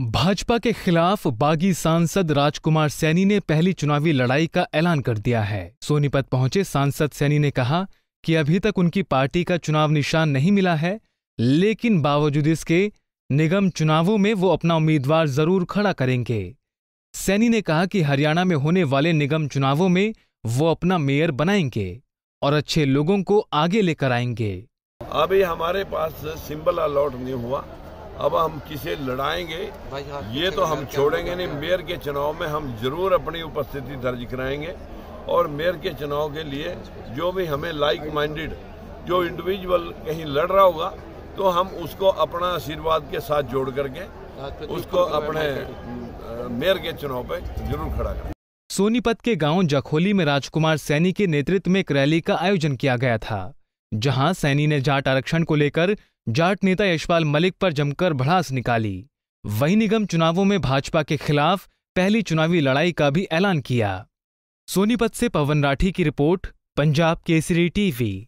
भाजपा के खिलाफ बागी सांसद राजकुमार सैनी ने पहली चुनावी लड़ाई का ऐलान कर दिया है सोनीपत पहुंचे सांसद सैनी ने कहा कि अभी तक उनकी पार्टी का चुनाव निशान नहीं मिला है लेकिन बावजूद इसके निगम चुनावों में वो अपना उम्मीदवार जरूर खड़ा करेंगे सैनी ने कहा कि हरियाणा में होने वाले निगम चुनावों में वो अपना मेयर बनाएंगे और अच्छे लोगों को आगे लेकर आएंगे अभी हमारे पास सिंबल अलॉट नहीं हुआ अब हम किसे लड़ाएंगे हाँ, ये तो हम छोड़ेंगे नहीं मेयर के चुनाव में हम जरूर अपनी उपस्थिति दर्ज कराएंगे और मेयर के चुनाव के लिए जो भी हमें लाइक माइंडेड जो इंडिविजुअल कहीं लड़ रहा होगा तो हम उसको अपना आशीर्वाद के साथ जोड़ करके उसको अपने मेयर के चुनाव पे जरूर खड़ा करें सोनीपत के गांव जखोली में राजकुमार सैनी के नेतृत्व में एक रैली का आयोजन किया गया था जहां सैनी ने जाट आरक्षण को लेकर जाट नेता यशपाल मलिक पर जमकर भड़ास निकाली वही निगम चुनावों में भाजपा के खिलाफ पहली चुनावी लड़ाई का भी ऐलान किया सोनीपत से पवन राठी की रिपोर्ट पंजाब केसरी टीवी